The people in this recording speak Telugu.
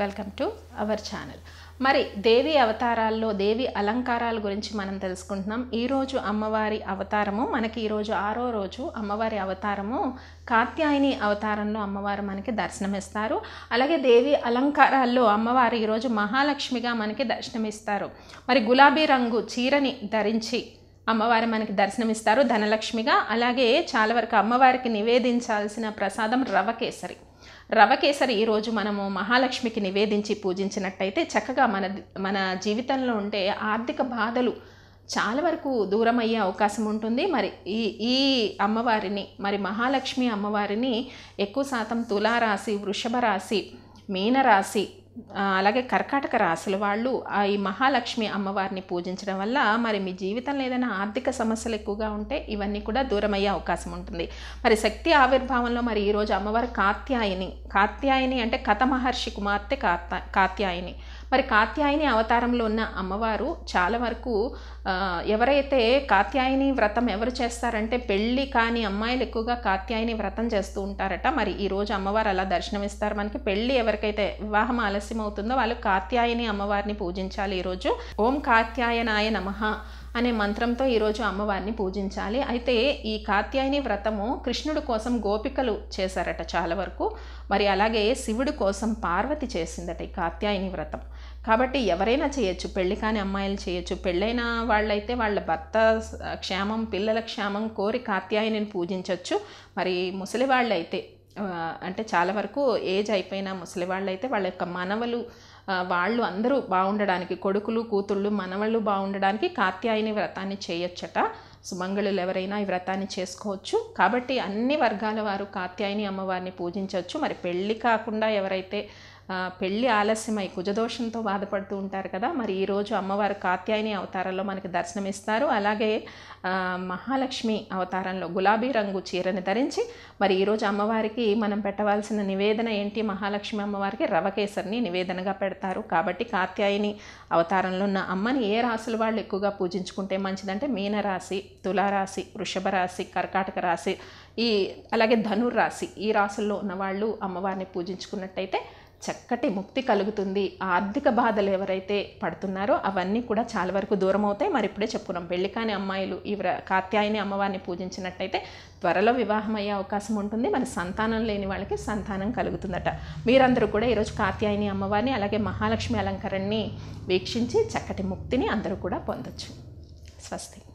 వెల్కమ్ టు అవర్ ఛానల్ మరి దేవి అవతారాల్లో దేవి అలంకారాల గురించి మనం తెలుసుకుంటున్నాం ఈరోజు అమ్మవారి అవతారము మనకి ఈరోజు ఆరో రోజు అమ్మవారి అవతారము కాత్యాయని అవతారంలో అమ్మవారు మనకి దర్శనమిస్తారు అలాగే దేవి అలంకారాల్లో అమ్మవారు ఈరోజు మహాలక్ష్మిగా మనకి దర్శనమిస్తారు మరి గులాబీ రంగు చీరని ధరించి అమ్మవారు మనకి దర్శనమిస్తారు ధనలక్ష్మిగా అలాగే చాలా వరకు అమ్మవారికి నివేదించాల్సిన ప్రసాదం రవ కేసరి రవకేసరి ఈరోజు మనము మహాలక్ష్మికి నివేదించి పూజించినట్టయితే చక్కగా మన మన జీవితంలో ఉండే ఆర్థిక బాధలు చాలా వరకు దూరం అయ్యే అవకాశం ఉంటుంది మరి ఈ ఈ అమ్మవారిని మరి మహాలక్ష్మి అమ్మవారిని ఎక్కువ శాతం తులారాశి వృషభ రాశి మీనరాశి అలాగే కర్కాటక రాసుల వాళ్ళు ఈ మహాలక్ష్మి అమ్మవారిని పూజించడం వల్ల మరి మీ జీవితంలో ఏదైనా ఆర్థిక సమస్యలు ఎక్కువగా ఉంటే ఇవన్నీ కూడా దూరమయ్యే అవకాశం ఉంటుంది మరి శక్తి ఆవిర్భావంలో మరి ఈరోజు అమ్మవారు కాత్యాయని కాత్యాయని అంటే కథ మహర్షి కుమార్తె కాత్యాయని మరి కాత్యాయని అవతారంలో ఉన్న అమ్మవారు చాలా వరకు ఎవరైతే కాత్యాయని వ్రతం ఎవరు చేస్తారంటే పెళ్ళి కాని అమ్మాయిలు ఎక్కువగా కాత్యాయని వ్రతం చేస్తూ ఉంటారట మరి ఈరోజు అమ్మవారు అలా దర్శనమిస్తారు మనకి పెళ్ళి ఎవరికైతే వివాహం ఆలస్యం అవుతుందో వాళ్ళు కాత్యాయని అమ్మవారిని పూజించాలి ఈరోజు ఓం కాత్యాయనాయ నమ అనే మంత్రంతో ఈరోజు అమ్మవారిని పూజించాలి అయితే ఈ కాత్యాయని వ్రతము కృష్ణుడి కోసం గోపికలు చేశారట చాలా వరకు మరి అలాగే శివుడి కోసం పార్వతి చేసిందట ఈ కాత్యాయని వ్రతం కాబట్టి ఎవరైనా చేయొచ్చు పెళ్లి కాని అమ్మాయిలు చేయొచ్చు పెళ్ళైన వాళ్ళైతే వాళ్ళ భర్త క్షేమం పిల్లల క్షేమం కోరి కాత్యాయనిని పూజించవచ్చు మరి ముసలి వాళ్ళైతే అంటే చాలా వరకు ఏజ్ అయిపోయిన ముసలి వాళ్ళైతే వాళ్ళ యొక్క మనవలు వాళ్ళు అందరూ బాగుండడానికి కొడుకులు కూతుళ్ళు మనవళ్ళు బాగుండడానికి కాత్యాయని వ్రతాన్ని చేయొచ్చట సుమంగళులు ఎవరైనా ఈ వ్రతాన్ని చేసుకోవచ్చు కాబట్టి అన్ని వర్గాల వారు కాత్యాయని అమ్మవారిని పూజించవచ్చు మరి పెళ్ళి కాకుండా ఎవరైతే పెళ్ళి ఆలస్యమై కుజదోషంతో బాధపడుతూ ఉంటారు కదా మరి ఈరోజు అమ్మవారు కాత్యాయని అవతారంలో మనకి దర్శనమిస్తారు అలాగే మహాలక్ష్మి అవతారంలో గులాబీ రంగు చీరని ధరించి మరి ఈరోజు అమ్మవారికి మనం పెట్టవలసిన నివేదన ఏంటి మహాలక్ష్మి అమ్మవారికి రవకేసరిని నివేదనగా పెడతారు కాబట్టి కాత్యాయని అవతారంలో ఉన్న అమ్మని ఏ రాసుల వాళ్ళు ఎక్కువగా పూజించుకుంటే మంచిదంటే మీనరాశి తులారాశి వృషభ రాశి కర్కాటక రాశి ఈ అలాగే ధనుర్రాశి ఈ రాసుల్లో ఉన్న వాళ్ళు అమ్మవారిని పూజించుకున్నట్టయితే చక్కటి ముక్తి కలుగుతుంది ఆర్థిక బాధలు ఎవరైతే పడుతున్నారో అవన్నీ కూడా చాలా వరకు దూరం అవుతాయి మరి ఇప్పుడే చెప్పుకున్నాం పెళ్లి కాని అమ్మాయిలు ఈ కాత్యాయని అమ్మవారిని పూజించినట్టయితే త్వరలో వివాహం అయ్యే అవకాశం ఉంటుంది మరి సంతానం లేని వాళ్ళకి సంతానం కలుగుతుందట మీరందరూ కూడా ఈరోజు కాత్యాయని అమ్మవారిని అలాగే మహాలక్ష్మి అలంకరణని వీక్షించి చక్కటి ముక్తిని అందరూ కూడా పొందొచ్చు స్వస్తి